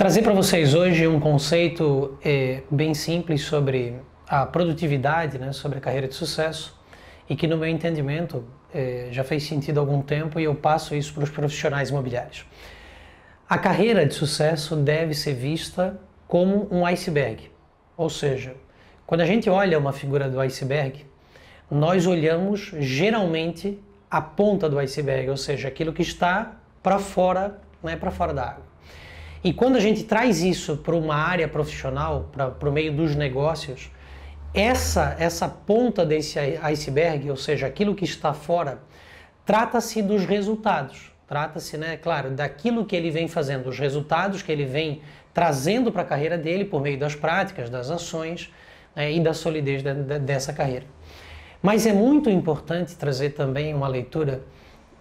trazer para vocês hoje um conceito é, bem simples sobre a produtividade, né, sobre a carreira de sucesso e que, no meu entendimento, é, já fez sentido há algum tempo e eu passo isso para os profissionais imobiliários. A carreira de sucesso deve ser vista como um iceberg, ou seja, quando a gente olha uma figura do iceberg, nós olhamos geralmente a ponta do iceberg, ou seja, aquilo que está para fora, é né, para fora da água. E quando a gente traz isso para uma área profissional, para o meio dos negócios, essa, essa ponta desse iceberg, ou seja, aquilo que está fora, trata-se dos resultados. Trata-se, né, claro, daquilo que ele vem fazendo, os resultados que ele vem trazendo para a carreira dele por meio das práticas, das ações né, e da solidez de, de, dessa carreira. Mas é muito importante trazer também uma leitura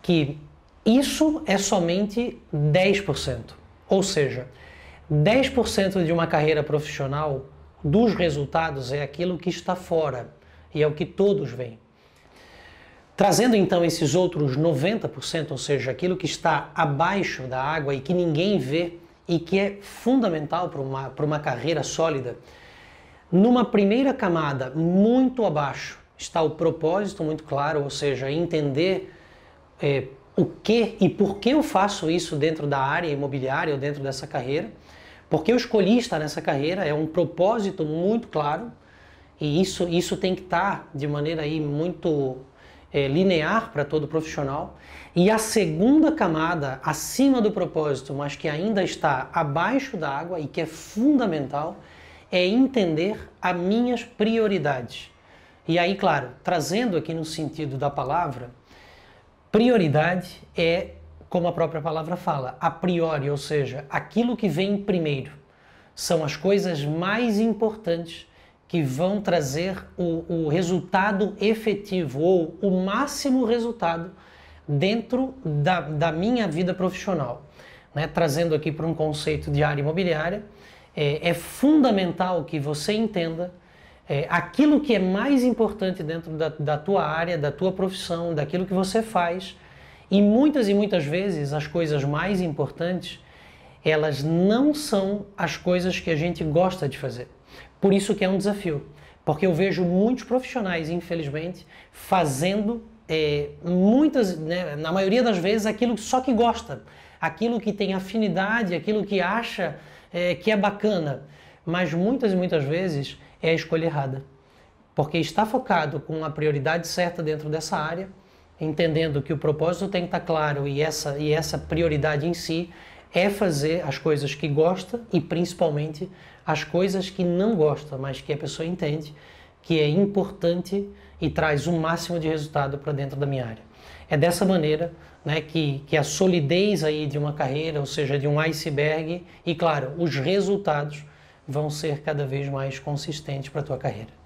que isso é somente 10%. Ou seja, 10% de uma carreira profissional, dos resultados, é aquilo que está fora e é o que todos veem. Trazendo então esses outros 90%, ou seja, aquilo que está abaixo da água e que ninguém vê e que é fundamental para uma, para uma carreira sólida, numa primeira camada, muito abaixo, está o propósito muito claro, ou seja, entender eh, o que e por que eu faço isso dentro da área imobiliária ou dentro dessa carreira, porque eu escolhi estar nessa carreira, é um propósito muito claro e isso, isso tem que estar de maneira aí muito é, linear para todo profissional. E a segunda camada, acima do propósito, mas que ainda está abaixo da água e que é fundamental, é entender as minhas prioridades. E aí, claro, trazendo aqui no sentido da palavra, Prioridade é, como a própria palavra fala, a priori, ou seja, aquilo que vem primeiro. São as coisas mais importantes que vão trazer o, o resultado efetivo ou o máximo resultado dentro da, da minha vida profissional. Né? Trazendo aqui para um conceito de área imobiliária, é, é fundamental que você entenda é, aquilo que é mais importante dentro da, da tua área, da tua profissão, daquilo que você faz. E muitas e muitas vezes as coisas mais importantes, elas não são as coisas que a gente gosta de fazer. Por isso que é um desafio. Porque eu vejo muitos profissionais, infelizmente, fazendo é, muitas, né, na maioria das vezes, aquilo só que gosta, aquilo que tem afinidade, aquilo que acha é, que é bacana. Mas muitas e muitas vezes é a escolha errada. Porque está focado com a prioridade certa dentro dessa área, entendendo que o propósito tem que estar claro e essa, e essa prioridade em si é fazer as coisas que gosta e principalmente as coisas que não gosta, mas que a pessoa entende que é importante e traz o um máximo de resultado para dentro da minha área. É dessa maneira né, que, que a solidez aí de uma carreira, ou seja, de um iceberg, e claro, os resultados vão ser cada vez mais consistentes para a tua carreira.